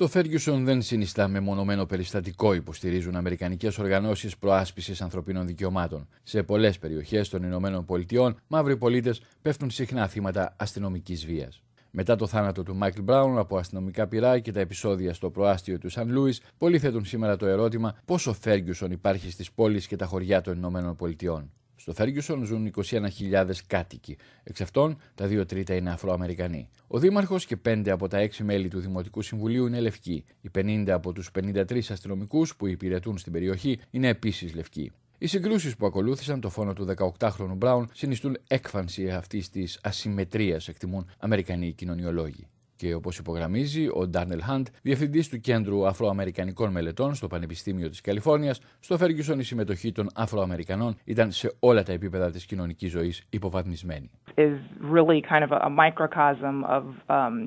Το Ferguson δεν συνιστά μεμονωμένο περιστατικό, υποστηρίζουν Αμερικανικές οργανώσεις προάσπισης ανθρωπίνων δικαιωμάτων. Σε πολλές περιοχές των Ηνωμένων Πολιτειών, μαύροι πολίτες πέφτουν συχνά θύματα αστυνομικής βίας. Μετά το θάνατο του Μάικλ Μπράουν από αστυνομικά πυρά και τα επεισόδια στο προάστιο του Σαν Λούις, πολλοί θέτουν σήμερα το ερώτημα πόσο Ferguson υπάρχει στις πόλεις και τα χωριά των Ηνωμένων Πολιτειών. Στο Φέργιουσον ζουν 21.000 κάτοικοι. Εξ αυτών, τα δύο τρίτα είναι Αφροαμερικανοί. Ο Δήμαρχος και 5 από τα 6 μέλη του Δημοτικού Συμβουλίου είναι λευκοί. Οι 50 από τους 53 αστυνομικούς που υπηρετούν στην περιοχή είναι επίσης λευκοί. Οι συγκρούσεις που ακολούθησαν το φόνο του 18χρονου Μπράουν συνιστούν έκφανση αυτής της ασυμμετρίας, εκτιμούν Αμερικανοί κοινωνιολόγοι και όπως υπογραμμίζει ο Ντάρνελ Χαντ, διευθυντής του Κέντρου Αφροαμερικανικών Μελετών στο Πανεπιστήμιο της Καλιφόρνιας, στο Ferguson η συμμετοχή των Αφροαμερικανών ήταν σε όλα τα επίπεδα της κοινωνικής ζωής υποβαθμισμένη. Um,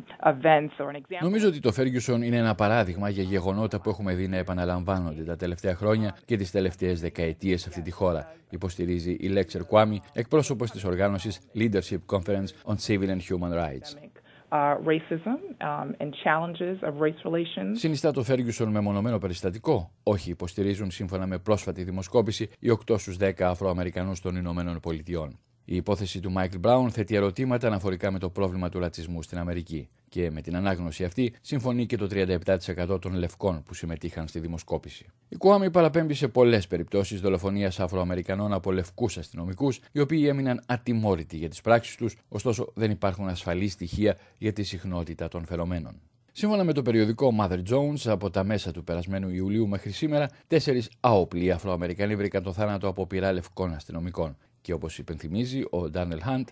Νομίζω ότι το Ferguson είναι ένα παράδειγμα για γεγονότα που έχουμε δει να επαναλαμβάνονται τα τελευταία χρόνια και τις τελευταίες δεκαετίες σε αυτή τη χώρα, υποστηρίζει η Λέξερ Κουάμι, εκπρόσωπος της οργάνωσης Leadership Conference on Civil and Human Rights. Uh, racism, um, and challenges of race relations. Συνιστά το Ferguson με μονομένο περιστατικό. Όχι, υποστηρίζουν σύμφωνα με πρόσφατη δημοσκόπηση οι 8 στου 10 Αφροαμερικανούς των Ηνωμένων Πολιτειών. Η υπόθεση του Μάικλ Μπράουν θέτει ερωτήματα αναφορικά με το πρόβλημα του ρατσισμού στην Αμερική. Και με την ανάγνωση αυτή συμφωνεί και το 37% των λευκών που συμμετείχαν στη δημοσκόπηση. Η Κουάμι παραπέμπει σε πολλές περιπτώσεις δολοφονίας Αφροαμερικανών από λευκούς αστυνομικούς, οι οποίοι έμειναν ατιμόρυτοι για τις πράξεις τους, ωστόσο δεν υπάρχουν ασφαλή στοιχεία για τη συχνότητα των φαινομένων. Σύμφωνα με το περιοδικό Mother Jones, από τα μέσα του περασμένου Ιουλίου μέχρι σήμερα, τέσσερις άοπλοι Αφροαμερικανοί βρήκαν το θάνατο από πειρά λευκών αστυνομικών. Και όπως υπενθυμίζει ο Ντάνελ Χαντ,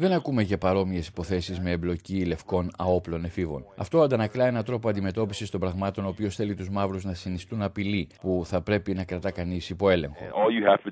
δεν ακούμε για παρόμοιες υποθέσεις με εμπλοκή λευκών αόπλων εφήβων. Αυτό αντανακλά ένα τρόπο αντιμετώπισης των πραγμάτων ο οποίος θέλει τους μαύρους να συνιστούν απειλή που θα πρέπει να κρατά κανείς υπό έλεγχο. Oh,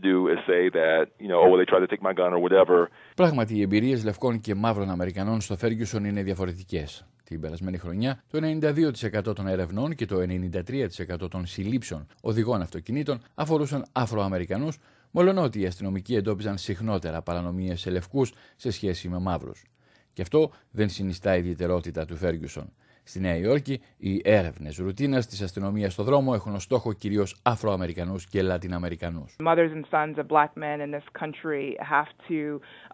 Πράγματι, οι εμπειρίες λευκών και μαύρων Αμερικανών στο Φέργιουσον είναι διαφορετικές την περασμένη χρονιά, το 92% των ερευνών και το 93% των συλλήψεων οδηγών αυτοκινήτων αφορούσαν Αφροαμερικανούς, μόλον ότι οι αστυνομικοί εντόπιζαν συχνότερα παρανομίες σε λευκούς σε σχέση με μαύρους. Και αυτό δεν συνιστά ιδιαιτερότητα του Φέργιουσον. Στη Νέα Υόρκη, οι έρευνες ρουτίνας της αστυνομίας στο δρόμο έχουν ως στόχο κυρίως Αφροαμερικανούς και Λατιναμερικανού.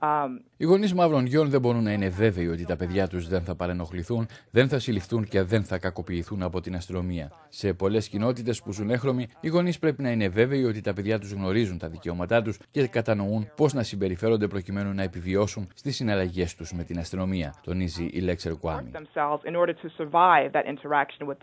Um, οι γονείς μαύρων γιών δεν μπορούν να είναι βέβαιοι ότι τα παιδιά τους δεν θα παρενοχληθούν, δεν θα συλληφθούν και δεν θα κακοποιηθούν από την αστυνομία. Σε πολλές κοινότητες που ζουν έχρωμοι, οι γονείς πρέπει να είναι βέβαιοι ότι τα παιδιά τους γνωρίζουν τα δικαιώματά τους και κατανοούν πώς να συμπεριφέρονται προκειμένου να επιβιώσουν στις συναλλαγές τους με την αστυνομία, τονίζει η Λέξερ Κουάμι survive that interaction with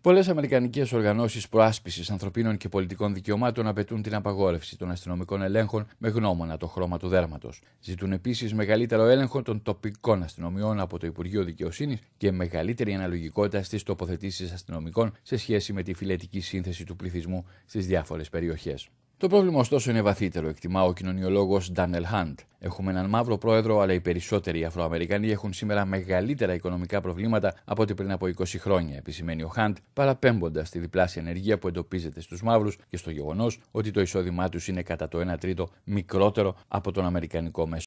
Πολλές Αμερικανικές οργανώσεις προάσπισης ανθρωπίνων και πολιτικών δικαιωμάτων απαιτούν την απαγόρευση των αστυνομικών ελέγχων με γνώμονα το χρώμα του δέρματος. Ζητούν επίσης μεγαλύτερο έλεγχο των τοπικών αστυνομιών από το Υπουργείο Δικαιοσύνης και μεγαλύτερη αναλογικότητα στις τοποθετήσεις αστυνομικών σε σχέση με τη φυλετική σύνθεση του πληθυσμού στις διάφορες περιοχές. Το πρόβλημα ωστόσο είναι βαθύτερο, εκτιμά ο κοινωνιολόγος Ντάνελ Χαντ. Έχουμε έναν μαύρο πρόεδρο, αλλά οι περισσότεροι Αφροαμερικανοί έχουν σήμερα μεγαλύτερα οικονομικά προβλήματα από ό,τι πριν από 20 χρόνια, επισημαίνει ο Χαντ, παραπέμποντας τη διπλάσια ενεργεία που εντοπίζεται στους μαύρους και στο γεγονός ότι το εισόδημά τους είναι κατά το 1 τρίτο μικρότερο από τον Αμερικανικό μέσο